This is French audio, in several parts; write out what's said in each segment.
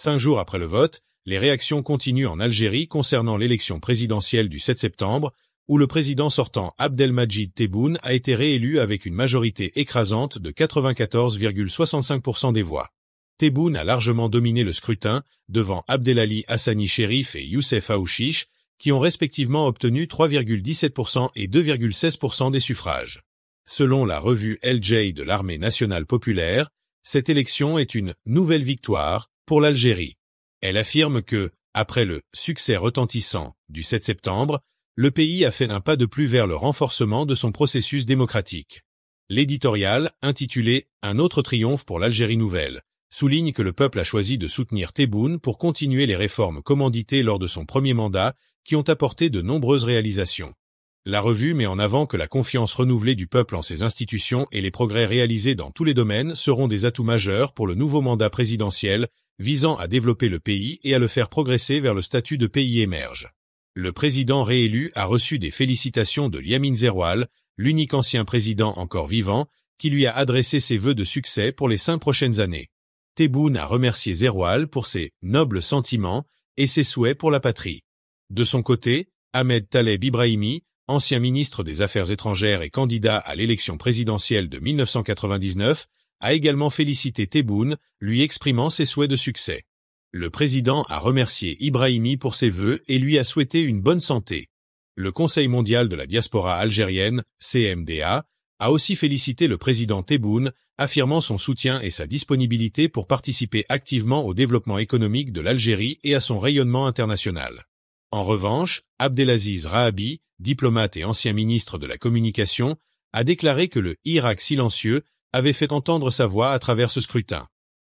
Cinq jours après le vote, les réactions continuent en Algérie concernant l'élection présidentielle du 7 septembre, où le président sortant Abdelmajid Tebboune a été réélu avec une majorité écrasante de 94,65% des voix. Tebboune a largement dominé le scrutin, devant Abdelali Hassani Sherif et Youssef Aouchiche, qui ont respectivement obtenu 3,17% et 2,16% des suffrages. Selon la revue LJ de l'Armée nationale populaire, cette élection est une « nouvelle victoire » pour l'Algérie. Elle affirme que, après le succès retentissant du 7 septembre, le pays a fait un pas de plus vers le renforcement de son processus démocratique. L'éditorial, intitulé « Un autre triomphe pour l'Algérie nouvelle », souligne que le peuple a choisi de soutenir Tebboune pour continuer les réformes commanditées lors de son premier mandat, qui ont apporté de nombreuses réalisations. La revue met en avant que la confiance renouvelée du peuple en ses institutions et les progrès réalisés dans tous les domaines seront des atouts majeurs pour le nouveau mandat présidentiel, visant à développer le pays et à le faire progresser vers le statut de pays émerge. Le président réélu a reçu des félicitations de Liamine Zeroual, l'unique ancien président encore vivant, qui lui a adressé ses vœux de succès pour les cinq prochaines années. Tebboune a remercié Zeroual pour ses « nobles sentiments » et ses souhaits pour la patrie. De son côté, Ahmed Taleb Ibrahimi, ancien ministre des Affaires étrangères et candidat à l'élection présidentielle de 1999, a également félicité Tebboune, lui exprimant ses souhaits de succès. Le président a remercié Ibrahimi pour ses vœux et lui a souhaité une bonne santé. Le Conseil mondial de la diaspora algérienne, CMDA, a aussi félicité le président Tebboune, affirmant son soutien et sa disponibilité pour participer activement au développement économique de l'Algérie et à son rayonnement international. En revanche, Abdelaziz Rahabi, diplomate et ancien ministre de la Communication, a déclaré que le Irak silencieux avait fait entendre sa voix à travers ce scrutin.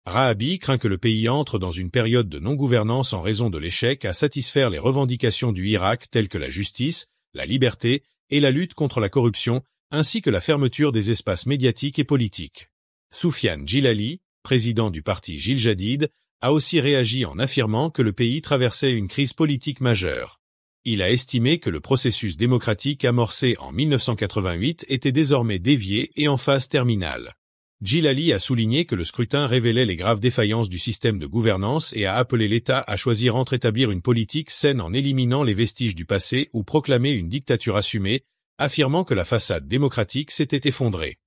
Rahabi craint que le pays entre dans une période de non-gouvernance en raison de l'échec à satisfaire les revendications du Irak telles que la justice, la liberté et la lutte contre la corruption, ainsi que la fermeture des espaces médiatiques et politiques. Soufiane Gilali, président du parti Gil Jadid, a aussi réagi en affirmant que le pays traversait une crise politique majeure il a estimé que le processus démocratique amorcé en 1988 était désormais dévié et en phase terminale. Gilali a souligné que le scrutin révélait les graves défaillances du système de gouvernance et a appelé l'État à choisir entre établir une politique saine en éliminant les vestiges du passé ou proclamer une dictature assumée, affirmant que la façade démocratique s'était effondrée.